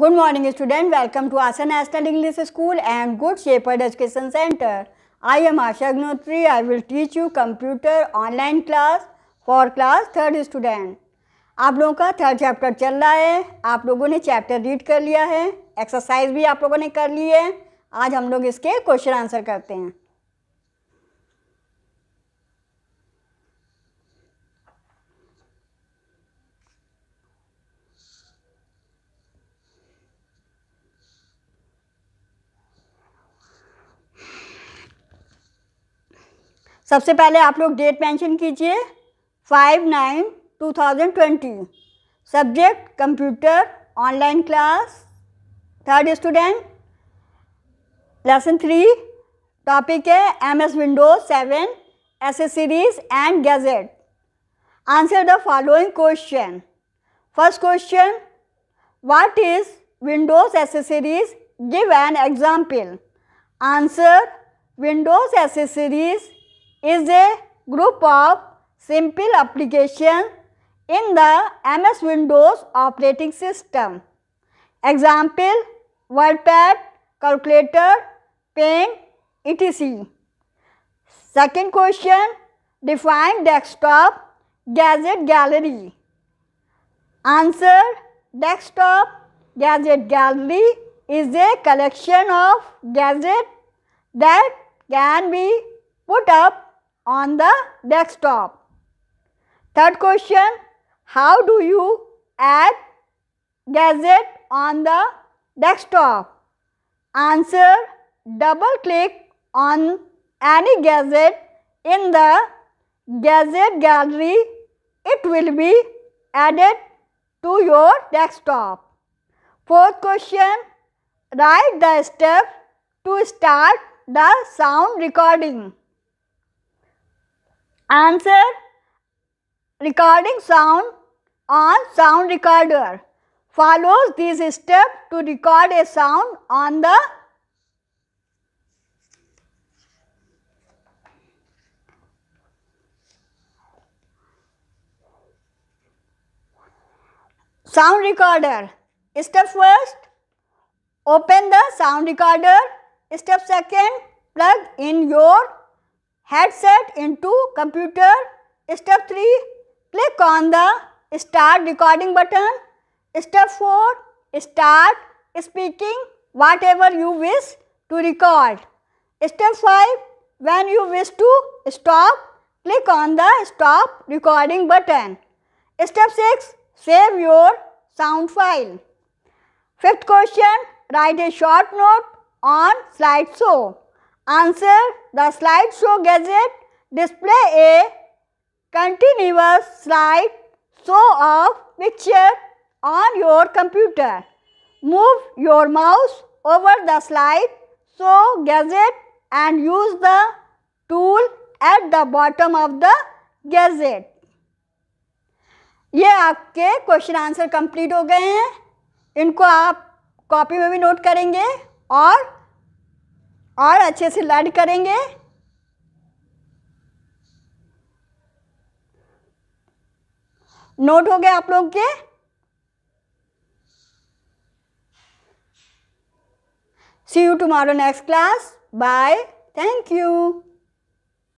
Good morning student welcome to Asha national English school and good shepherd education centre I am Asha Agnihotri I will teach you computer online class for class third student आप लोगों का third chapter चल रहा है आप लोगों ने chapter read कर लिया है एक्सरसाइज भी आप लोगों ने कर ली है आज हम लोग इसके क्वेश्चन आंसर करते हैं सबसे पहले आप लोग डेट मेंशन कीजिए five nine two thousand twenty subject computer online class third student lesson three topic है M S windows seven accessories and gadget answer the following question first question what is windows accessories give an example answer windows accessories is a group of simple applications in the MS Windows operating system. Example, WordPad, calculator, Paint, etc. Second question, define desktop gadget gallery. Answer, desktop gadget gallery is a collection of gadgets that can be put up on the desktop. Third question, how do you add gadget on the desktop? Answer, double click on any gadget in the gadget gallery. It will be added to your desktop. Fourth question, write the step to start the sound recording. Answer recording sound on sound recorder follows these steps to record a sound on the sound recorder. Step first, open the sound recorder. Step second, plug in your headset into computer. Step 3, click on the start recording button. Step 4, start speaking whatever you wish to record. Step 5, when you wish to stop, click on the stop recording button. Step 6, save your sound file. Fifth question, write a short note on slideshow. Answer the slideshow gadget display a continuous slide show of picture on your computer. Move your mouse over the slide show gadget and use the tool at the bottom of the gadget. ये आपके question answer complete हो गए हैं इनको आप copy में भी note करेंगे और और अच्छे से लड करेंगे नोट हो गया आप लोग के see you tomorrow next class bye thank you